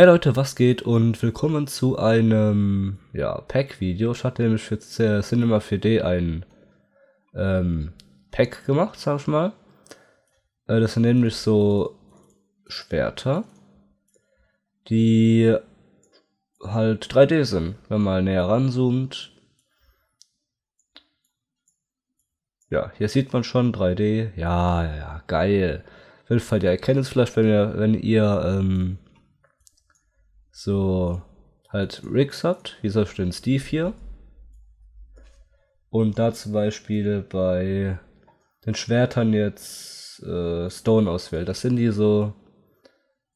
Hey Leute, was geht und willkommen zu einem ja, Pack-Video. Ich hatte nämlich für Cinema 4D ein ähm, Pack gemacht, sag ich mal. Äh, das sind nämlich so Schwerter, die halt 3D sind, wenn man näher ranzoomt. Ja, hier sieht man schon 3D. Ja, ja, geil. Ich will Fall, ihr erkennt es vielleicht, wenn ihr, wenn ihr ähm, so halt Rigs habt, wie zum Beispiel den Steve hier. Und da zum Beispiel bei den Schwertern jetzt äh, Stone auswählt. Das sind die so,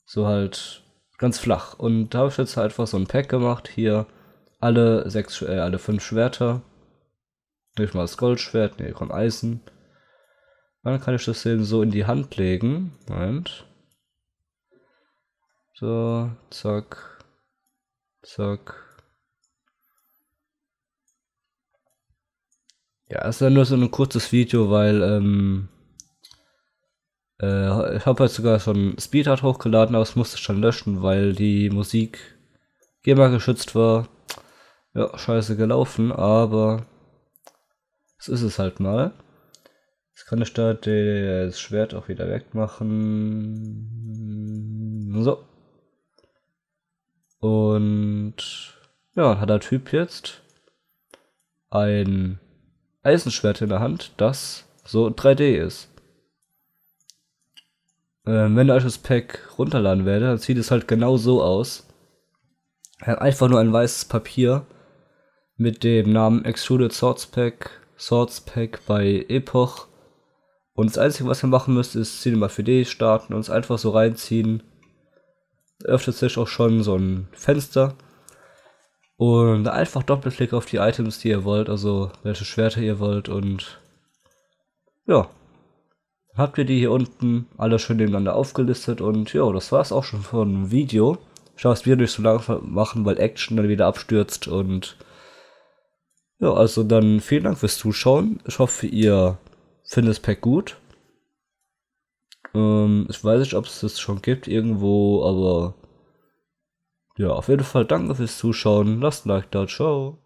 so halt ganz flach. Und da habe ich jetzt halt einfach so ein Pack gemacht. Hier alle sechs, äh, alle fünf Schwerter. Nicht mal das Goldschwert, ne, kommt Eisen. Dann kann ich das eben so in die Hand legen. Moment. So, zack. Zack. Ja, es ist ja nur so ein kurzes Video, weil ähm, äh, ich habe jetzt halt sogar schon Speedart hochgeladen, aber es musste schon löschen, weil die Musik GEMA geschützt war. Ja, scheiße gelaufen, aber es ist es halt mal. Jetzt kann ich da das Schwert auch wieder wegmachen. So. Und ja, hat der Typ jetzt ein Eisenschwert in der Hand, das so 3D ist. Ähm, wenn ihr euch das Pack runterladen werdet, dann sieht es halt genau so aus. einfach nur ein weißes Papier mit dem Namen Extruded Swords Pack, Swords Pack bei Epoch. Und das Einzige, was ihr machen müsst, ist Cinema 4D starten und es einfach so reinziehen öffnet sich auch schon so ein Fenster. Und einfach Doppelklick auf die Items, die ihr wollt, also welche Schwerter ihr wollt und ja. Dann Habt ihr die hier unten alle schön nebeneinander aufgelistet und ja, das war es auch schon von dem Video. Ich darf es wieder nicht so lange machen, weil Action dann wieder abstürzt und ja, also dann vielen Dank fürs Zuschauen. Ich hoffe, ihr findet das Pack gut. Ähm, ich weiß nicht, ob es das schon gibt irgendwo, aber ja, auf jeden Fall danke fürs Zuschauen. Lasst ein Like da, ciao.